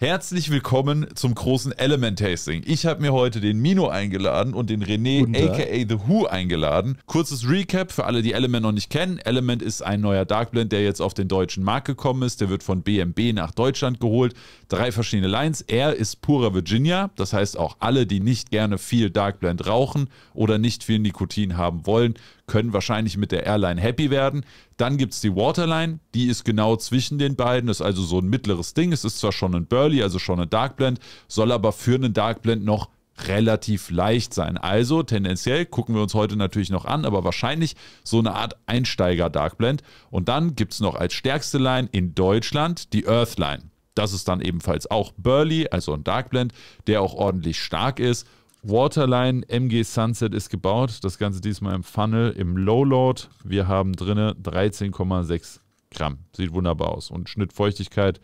Herzlich willkommen zum großen Element Tasting. Ich habe mir heute den Mino eingeladen und den René aka The Who eingeladen. Kurzes Recap für alle, die Element noch nicht kennen. Element ist ein neuer Dark Blend, der jetzt auf den deutschen Markt gekommen ist. Der wird von BMB nach Deutschland geholt. Drei verschiedene Lines. Er ist purer Virginia, das heißt auch alle, die nicht gerne viel Dark Blend rauchen oder nicht viel Nikotin haben wollen, können wahrscheinlich mit der Airline happy werden. Dann gibt es die Waterline, die ist genau zwischen den beiden, ist also so ein mittleres Ding. Es ist zwar schon ein Burley, also schon ein Dark Blend, soll aber für einen Dark Blend noch relativ leicht sein. Also tendenziell gucken wir uns heute natürlich noch an, aber wahrscheinlich so eine Art Einsteiger-Darkblend. Und dann gibt es noch als stärkste Line in Deutschland die Earthline. Das ist dann ebenfalls auch Burley, also ein Darkblend, der auch ordentlich stark ist Waterline MG Sunset ist gebaut. Das Ganze diesmal im Funnel, im Lowload. Wir haben drinne 13,6 Gramm. Sieht wunderbar aus. Und Schnittfeuchtigkeit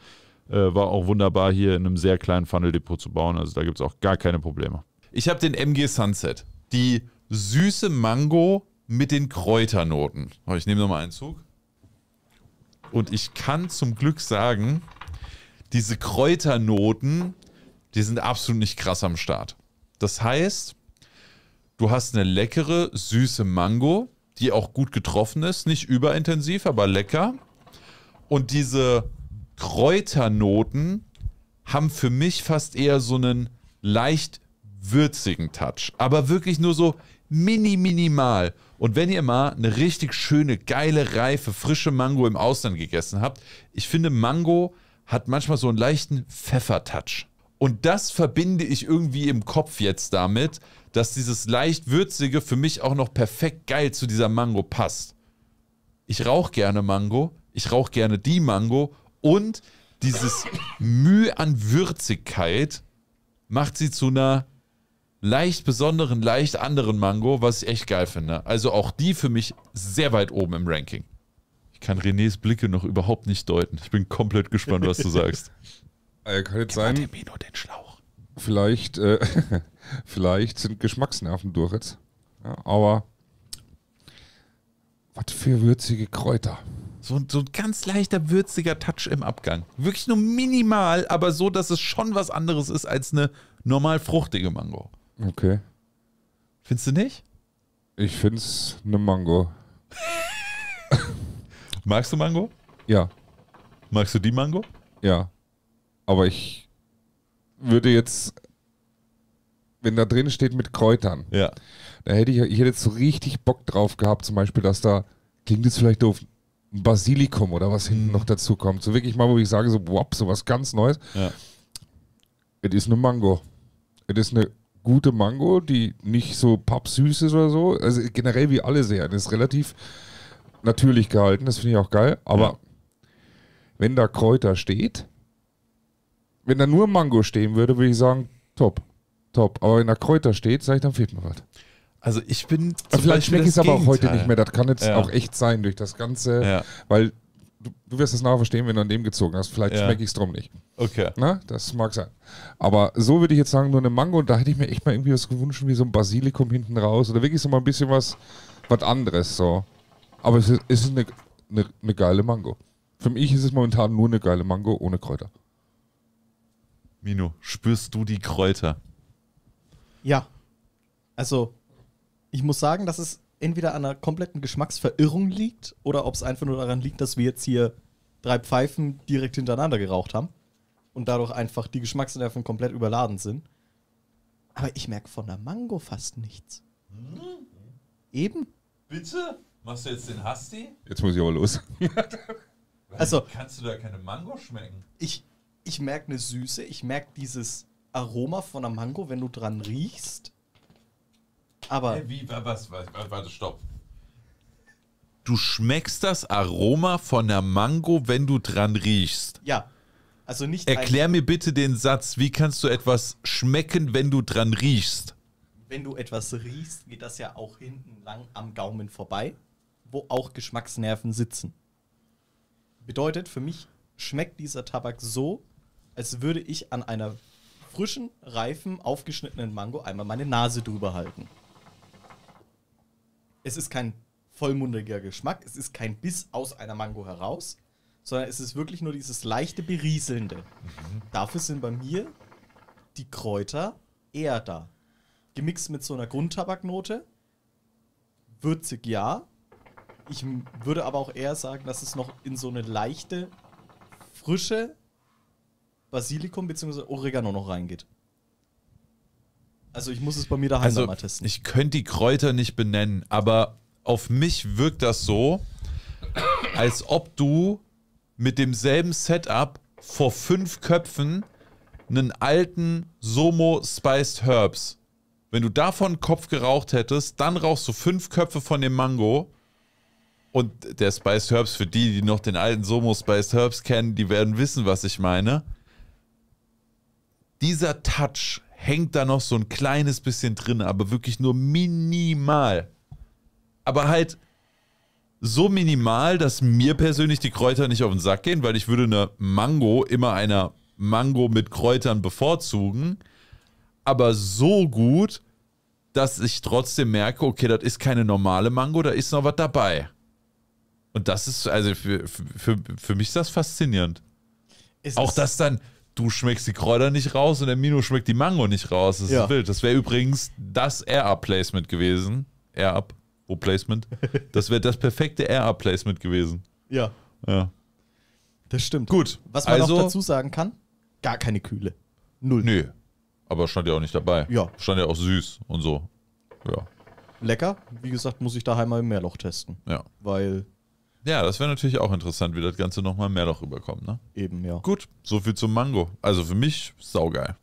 äh, war auch wunderbar hier in einem sehr kleinen Funnel-Depot zu bauen. Also da gibt es auch gar keine Probleme. Ich habe den MG Sunset. Die süße Mango mit den Kräuternoten. Oh, ich nehme nochmal einen Zug. Und ich kann zum Glück sagen, diese Kräuternoten, die sind absolut nicht krass am Start. Das heißt, du hast eine leckere, süße Mango, die auch gut getroffen ist, nicht überintensiv, aber lecker. Und diese Kräuternoten haben für mich fast eher so einen leicht würzigen Touch, aber wirklich nur so mini minimal. Und wenn ihr mal eine richtig schöne, geile, reife, frische Mango im Ausland gegessen habt, ich finde Mango hat manchmal so einen leichten Pfeffertouch. Und das verbinde ich irgendwie im Kopf jetzt damit, dass dieses leicht würzige für mich auch noch perfekt geil zu dieser Mango passt. Ich rauche gerne Mango, ich rauche gerne die Mango und dieses Mühe an Würzigkeit macht sie zu einer leicht besonderen, leicht anderen Mango, was ich echt geil finde. Also auch die für mich sehr weit oben im Ranking. Ich kann Renés Blicke noch überhaupt nicht deuten. Ich bin komplett gespannt, was du sagst. Äh, kann jetzt sein. Dem Mino den Schlauch. Vielleicht, äh, vielleicht sind Geschmacksnerven durch jetzt. Ja, aber was für würzige Kräuter. So, so ein ganz leichter, würziger Touch im Abgang. Wirklich nur minimal, aber so, dass es schon was anderes ist als eine normal fruchtige Mango. Okay. Findest du nicht? Ich find's eine Mango. Magst du Mango? Ja. Magst du die Mango? Ja. Aber ich würde jetzt, wenn da drin steht mit Kräutern, ja. da hätte ich, ich hätte jetzt so richtig Bock drauf gehabt, zum Beispiel, dass da, klingt jetzt vielleicht doof, ein Basilikum oder was hinten noch mhm. dazu kommt. So wirklich mal, wo ich sage, so, wow, so was ganz Neues. Ja. Es ist eine Mango. Es ist eine gute Mango, die nicht so pappsüß ist oder so. Also generell wie alle sehr. Serien. Ist relativ natürlich gehalten, das finde ich auch geil. Aber ja. wenn da Kräuter steht, wenn da nur Mango stehen würde, würde ich sagen, top, top. Aber wenn da Kräuter steht, sage ich, dann fehlt mir was. Also ich bin. vielleicht schmecke ich es aber auch heute nicht mehr. Das kann jetzt ja. auch echt sein durch das Ganze, ja. weil du, du, wirst das nachher verstehen, wenn du an dem gezogen hast. Vielleicht ja. schmecke ich es drum nicht. Okay. Na, das mag sein. Aber so würde ich jetzt sagen, nur eine Mango, und da hätte ich mir echt mal irgendwie was gewünscht, wie so ein Basilikum hinten raus oder wirklich so mal ein bisschen was, was anderes. So. Aber es ist, es ist eine, eine, eine geile Mango. Für mich ist es momentan nur eine geile Mango ohne Kräuter. Mino, spürst du die Kräuter? Ja. Also, ich muss sagen, dass es entweder an einer kompletten Geschmacksverirrung liegt oder ob es einfach nur daran liegt, dass wir jetzt hier drei Pfeifen direkt hintereinander geraucht haben und dadurch einfach die Geschmacksnerven komplett überladen sind. Aber ich merke von der Mango fast nichts. Hm? Eben. Bitte? Machst du jetzt den Hasti? Jetzt muss ich aber los. also, kannst du da keine Mango schmecken? Ich, ich merke eine Süße, ich merke dieses Aroma von einer Mango, wenn du dran riechst. Aber. Hey, wie, was, was, was, warte, stopp. Du schmeckst das Aroma von einer Mango, wenn du dran riechst. Ja. Also nicht. Erklär mir bitte den Satz, wie kannst du etwas schmecken, wenn du dran riechst? Wenn du etwas riechst, geht das ja auch hinten lang am Gaumen vorbei, wo auch Geschmacksnerven sitzen. Bedeutet, für mich schmeckt dieser Tabak so, als würde ich an einer frischen, reifen, aufgeschnittenen Mango einmal meine Nase drüber halten. Es ist kein vollmundiger Geschmack, es ist kein Biss aus einer Mango heraus, sondern es ist wirklich nur dieses leichte Berieselnde. Mhm. Dafür sind bei mir die Kräuter eher da. Gemixt mit so einer Grundtabaknote, würzig ja. Ich würde aber auch eher sagen, dass es noch in so eine leichte, frische, Basilikum bzw. Oregano noch reingeht. Also ich muss es bei mir daheim also, mal testen. Ich könnte die Kräuter nicht benennen, aber auf mich wirkt das so, als ob du mit demselben Setup vor fünf Köpfen einen alten Somo Spiced Herbs. Wenn du davon Kopf geraucht hättest, dann rauchst du fünf Köpfe von dem Mango. Und der Spiced Herbs, für die, die noch den alten Somo Spiced Herbs kennen, die werden wissen, was ich meine dieser Touch hängt da noch so ein kleines bisschen drin, aber wirklich nur minimal. Aber halt so minimal, dass mir persönlich die Kräuter nicht auf den Sack gehen, weil ich würde eine Mango immer einer Mango mit Kräutern bevorzugen, aber so gut, dass ich trotzdem merke, okay, das ist keine normale Mango, da ist noch was dabei. Und das ist, also für, für, für mich ist das faszinierend. Ist Auch dass dann du schmeckst die Kräuter nicht raus und der Mino schmeckt die Mango nicht raus. Das ja. ist wild. Das wäre übrigens das Air-Up-Placement gewesen. Air-Up, placement Das wäre das perfekte Air-Up-Placement gewesen. Ja. Ja. Das stimmt. Gut. Was man also, noch dazu sagen kann, gar keine Kühle. Null. Nö. Aber stand ja auch nicht dabei. Ja. Stand ja auch süß und so. Ja. Lecker. Wie gesagt, muss ich daheim mal im Meerloch testen. Ja. Weil ja, das wäre natürlich auch interessant, wie das Ganze nochmal mehr noch rüberkommt. Ne? Eben, ja. Gut, soviel zum Mango. Also für mich saugeil.